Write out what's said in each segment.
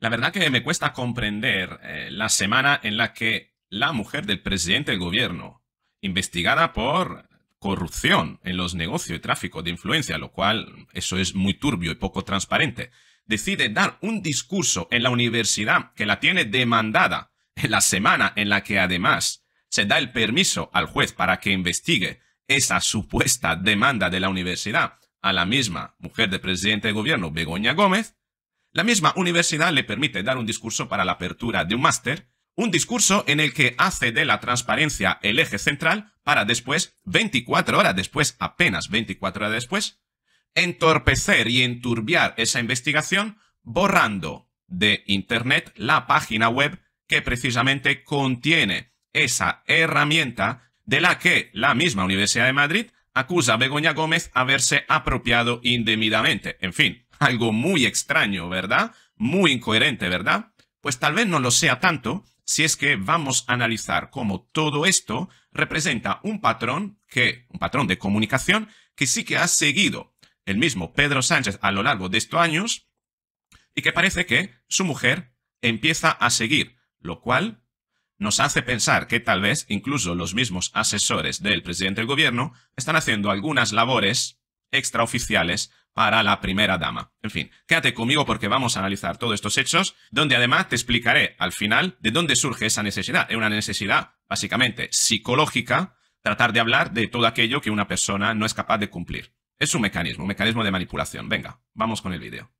La verdad que me cuesta comprender eh, la semana en la que la mujer del presidente del gobierno, investigada por corrupción en los negocios y tráfico de influencia, lo cual eso es muy turbio y poco transparente, decide dar un discurso en la universidad que la tiene demandada en la semana en la que además se da el permiso al juez para que investigue esa supuesta demanda de la universidad a la misma mujer del presidente del gobierno, Begoña Gómez, la misma universidad le permite dar un discurso para la apertura de un máster, un discurso en el que hace de la transparencia el eje central para después, 24 horas después, apenas 24 horas después, entorpecer y enturbiar esa investigación borrando de Internet la página web que precisamente contiene esa herramienta de la que la misma Universidad de Madrid acusa a Begoña Gómez haberse apropiado indebidamente. En fin, algo muy extraño, ¿verdad? Muy incoherente, ¿verdad? Pues tal vez no lo sea tanto si es que vamos a analizar cómo todo esto representa un patrón que, un patrón de comunicación que sí que ha seguido el mismo Pedro Sánchez a lo largo de estos años y que parece que su mujer empieza a seguir, lo cual nos hace pensar que tal vez incluso los mismos asesores del presidente del gobierno están haciendo algunas labores extraoficiales para la primera dama. En fin, quédate conmigo porque vamos a analizar todos estos hechos, donde además te explicaré al final de dónde surge esa necesidad. Es una necesidad básicamente psicológica, tratar de hablar de todo aquello que una persona no es capaz de cumplir. Es un mecanismo, un mecanismo de manipulación. Venga, vamos con el vídeo.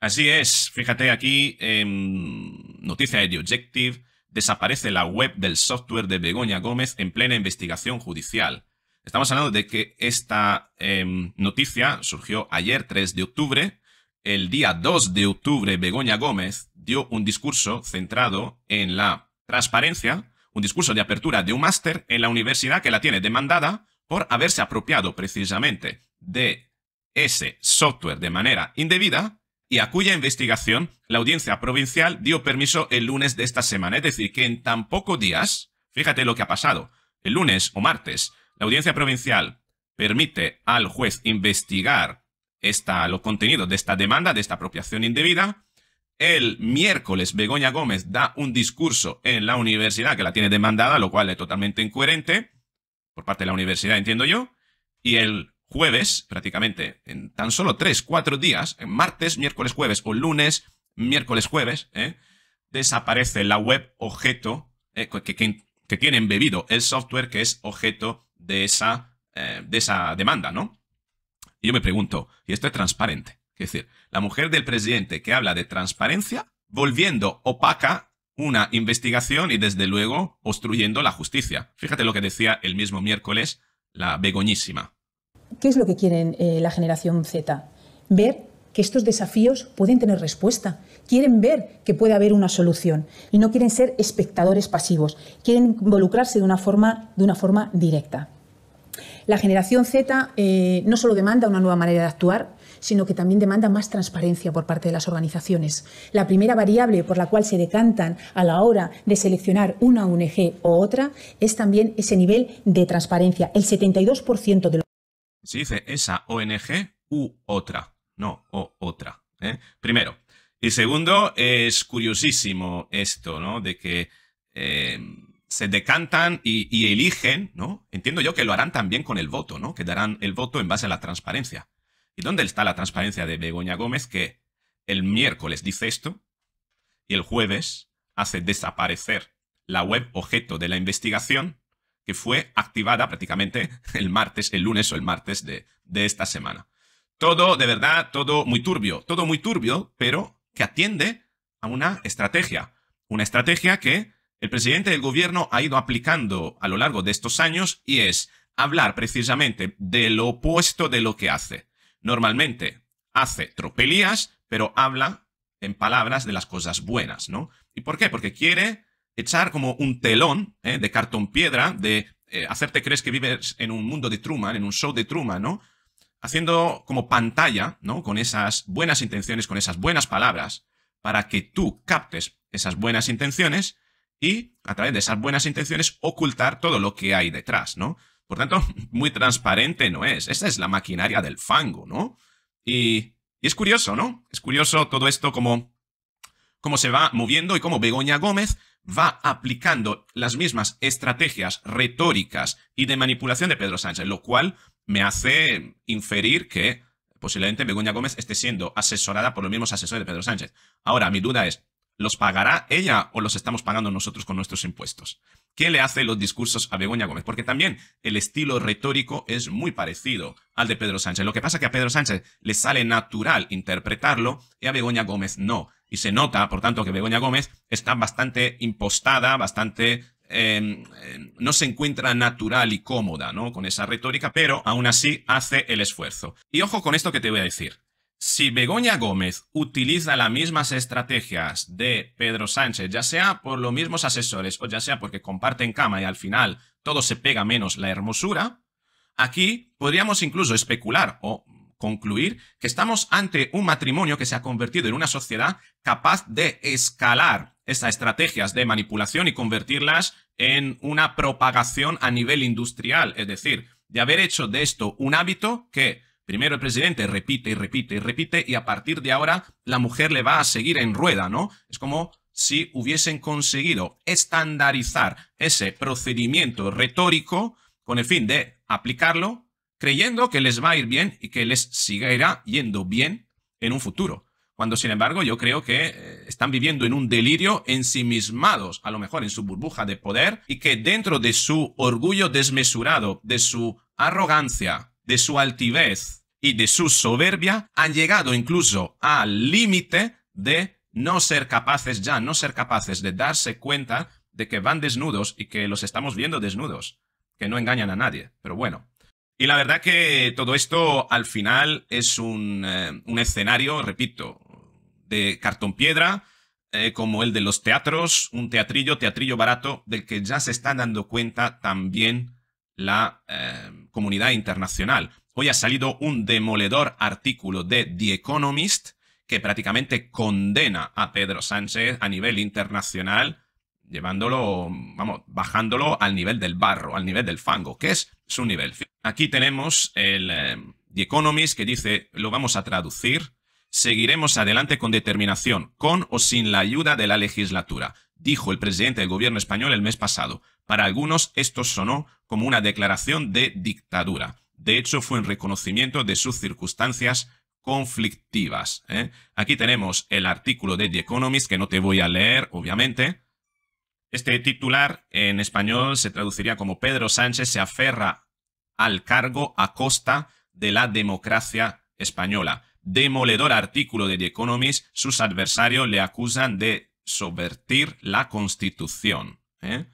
Así es, fíjate aquí, en noticia de Objective, desaparece la web del software de Begoña Gómez en plena investigación judicial. Estamos hablando de que esta em, noticia surgió ayer 3 de octubre. El día 2 de octubre Begoña Gómez dio un discurso centrado en la transparencia, un discurso de apertura de un máster en la universidad que la tiene demandada por haberse apropiado precisamente de ese software de manera indebida y a cuya investigación la audiencia provincial dio permiso el lunes de esta semana. Es decir, que en tan pocos días, fíjate lo que ha pasado, el lunes o martes, la audiencia provincial permite al juez investigar los contenidos de esta demanda, de esta apropiación indebida. El miércoles, Begoña Gómez da un discurso en la universidad que la tiene demandada, lo cual es totalmente incoherente, por parte de la universidad, entiendo yo. Y el jueves, prácticamente, en tan solo tres, cuatro días, en martes, miércoles, jueves o lunes, miércoles, jueves, ¿eh? desaparece la web objeto ¿eh? que, tiene embebido el software que es objeto de esa, eh, de esa demanda, ¿no? Y yo me pregunto, y esto es transparente, es decir, la mujer del presidente que habla de transparencia, volviendo opaca una investigación y desde luego obstruyendo la justicia. Fíjate lo que decía el mismo miércoles la begoñísima. ¿Qué es lo que quieren eh, la generación Z? Ver que estos desafíos pueden tener respuesta. Quieren ver que puede haber una solución y no quieren ser espectadores pasivos. Quieren involucrarse de una forma, de una forma directa. La generación Z eh, no solo demanda una nueva manera de actuar, sino que también demanda más transparencia por parte de las organizaciones. La primera variable por la cual se decantan a la hora de seleccionar una ONG o otra es también ese nivel de transparencia. El 72% de los se dice esa ONG u otra, no o otra. ¿eh? Primero. Y segundo, es curiosísimo esto, ¿no? De que em, se decantan y, y, eligen, ¿no? Entiendo yo que lo harán también con el voto, ¿no? Que darán el voto en base a la transparencia. ¿Y dónde está la transparencia de Begoña Gómez que el miércoles dice esto y el jueves hace desaparecer la web objeto de la investigación que fue activada prácticamente el martes, el lunes o el martes de, de esta semana. Todo, de verdad, todo muy turbio, todo muy turbio, pero que atiende a una estrategia. Una estrategia que el presidente del gobierno ha ido aplicando a lo largo de estos años y es hablar precisamente de lo opuesto de lo que hace. Normalmente hace tropelías, pero habla en palabras de las cosas buenas, ¿no? ¿Y por qué? Porque quiere echar como un telón ¿eh? de cartón piedra, de eh, hacerte creer que vives en un mundo de Truman, en un show de Truman, ¿no? Haciendo como pantalla, ¿no? Con esas buenas intenciones, con esas buenas palabras, para que tú captes esas buenas intenciones y a través de esas buenas intenciones ocultar todo lo que hay detrás, ¿no? Por tanto, muy transparente no es. esa es la maquinaria del fango, ¿no? Y, y es curioso, ¿no? Es curioso todo esto como cómo se va moviendo y cómo Begoña Gómez va aplicando las mismas estrategias retóricas y de manipulación de Pedro Sánchez, lo cual me hace inferir que posiblemente Begoña Gómez esté siendo asesorada por los mismos asesores de Pedro Sánchez. Ahora, mi duda es, ¿Los pagará ella o los estamos pagando nosotros con nuestros impuestos? ¿Qué le hace los discursos a Begoña Gómez? Porque también el estilo retórico es muy parecido al de Pedro Sánchez. Lo que pasa es que a Pedro Sánchez le sale natural interpretarlo y a Begoña Gómez no. Y se nota, por tanto, que Begoña Gómez está bastante impostada, bastante... Em, em, no se encuentra natural y cómoda, ¿no? Con esa retórica, pero aún así hace el esfuerzo. Y ojo con esto que te voy a decir. Si Begoña Gómez utiliza las mismas estrategias de Pedro Sánchez, ya sea por los mismos asesores o ya sea porque comparten cama y al final todo se pega menos la hermosura, aquí podríamos incluso especular o concluir que estamos ante un matrimonio que se ha convertido en una sociedad capaz de escalar estas estrategias de manipulación y convertirlas en una propagación a nivel industrial, es decir, de haber hecho de esto un hábito que Primero el presidente repite y repite y repite y a partir de ahora la mujer le va a seguir en rueda, ¿no? Es como si hubiesen conseguido estandarizar ese procedimiento retórico con el fin de aplicarlo creyendo que les va a ir bien y que les seguirá yendo bien en un futuro. Cuando sin embargo yo creo que eh, están viviendo en un delirio ensimismados, a lo mejor en su burbuja de poder, y que dentro de su orgullo desmesurado, de su arrogancia, de su altivez, y de su soberbia han llegado incluso al límite de no ser capaces ya, no ser capaces de darse cuenta de que van desnudos y que los estamos viendo desnudos, que no engañan a nadie, pero bueno. Y la verdad que todo esto al final es un, eh, escenario, repito, de cartón piedra, eh, como el de los teatros, un teatrillo, teatrillo barato, del que ya se está dando cuenta también la eh, comunidad internacional. Hoy ha salido un demoledor artículo de The Economist que prácticamente condena a Pedro Sánchez a nivel internacional, llevándolo, vamos, bajándolo al nivel del barro, al nivel del fango, que es su nivel. Aquí tenemos el eh, The Economist que dice, lo vamos a traducir, seguiremos adelante con determinación, con o sin la ayuda de la legislatura, dijo el presidente del gobierno español el mes pasado. Para algunos esto sonó como una declaración de dictadura. De hecho, fue en reconocimiento de sus circunstancias conflictivas. ¿eh? Aquí tenemos el artículo de The Economist, que no te voy a leer, obviamente. Este titular en español se traduciría como Pedro Sánchez se aferra al cargo a costa de la democracia española. Demoledor artículo de The Economist, sus adversarios le acusan de subvertir la constitución. ¿eh?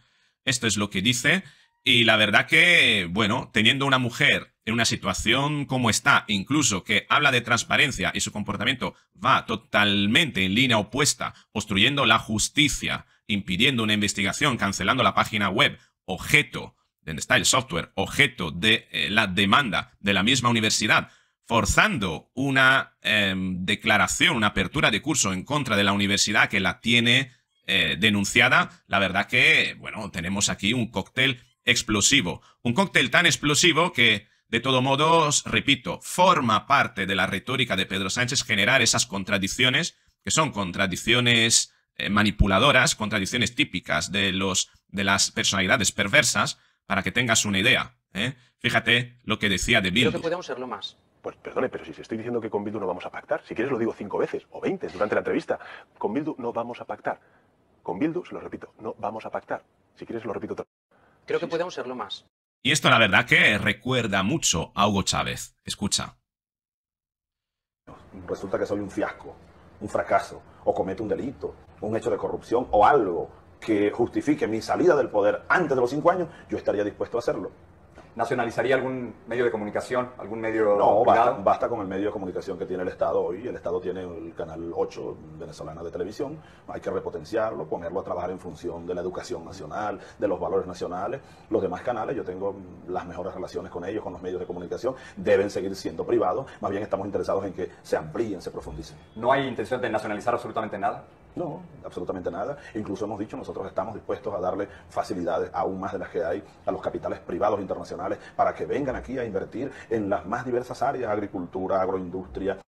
Esto es lo que dice y la verdad que, bueno, teniendo una mujer en una situación como está, incluso que habla de transparencia y su comportamiento va totalmente en línea opuesta, obstruyendo la justicia, impidiendo una investigación, cancelando la página web, objeto, donde está el software, objeto de eh, la demanda de la misma universidad, forzando una em, declaración, una apertura de curso en contra de la universidad que la tiene eh, denunciada, la verdad que, bueno, tenemos aquí un cóctel explosivo. Un cóctel tan explosivo que, de todo modo, repito, forma parte de la retórica de Pedro Sánchez generar esas contradicciones, que son contradicciones eh, manipuladoras, contradicciones típicas de, los, de las personalidades perversas, para que tengas una idea. ¿eh? Fíjate lo que decía de Bildu. No podemos serlo más. Pues perdone, pero si estoy diciendo que con Bildu no vamos a pactar, si quieres lo digo cinco veces o veinte durante la entrevista, con Bildu no vamos a pactar. Con Bildu, se lo repito, no vamos a pactar. Si quieres lo repito otra Creo que podemos serlo más. Y esto la verdad que recuerda mucho a Hugo Chávez. Escucha. Resulta que soy un fiasco, un fracaso, o cometo un delito, un hecho de corrupción o algo que justifique mi salida del poder antes de los cinco años, yo estaría dispuesto a hacerlo. ¿Nacionalizaría algún medio de comunicación, algún medio No, basta, con el medio de comunicación que tiene el Estado hoy. El Estado tiene el canal 8 venezolano de televisión. Hay que repotenciarlo, ponerlo a trabajar en función de la educación nacional, de los valores nacionales. Los demás canales, yo tengo las mejores relaciones con ellos, con los medios de comunicación. Deben seguir siendo privados. Más bien estamos interesados en que se amplíen, se profundicen. ¿No hay intención de nacionalizar absolutamente nada? No, absolutamente nada. Incluso hemos dicho, nosotros estamos dispuestos a darle facilidades aún más de las que hay a los capitales privados internacionales para que vengan aquí a invertir en las más diversas áreas, agricultura, agroindustria.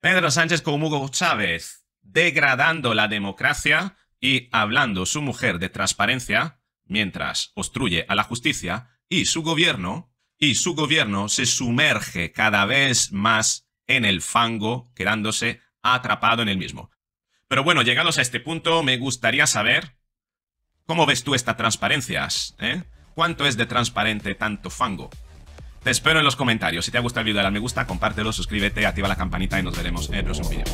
Pedro Sánchez con Hugo Chávez, degradando la democracia y hablando su mujer de transparencia, mientras obstruye a la justicia y su gobierno, y su gobierno se sumerge cada vez más en el fango, quedándose atrapado en el mismo. Pero bueno, llegados a este punto, me gustaría saber cómo ves tú estas transparencias, ¿eh? ¿Cuánto es de transparente tanto fango? Te espero en los comentarios. Si te ha gustado el video, dale me gusta, compártelo, suscríbete, activa la campanita y nos veremos en el próximo video.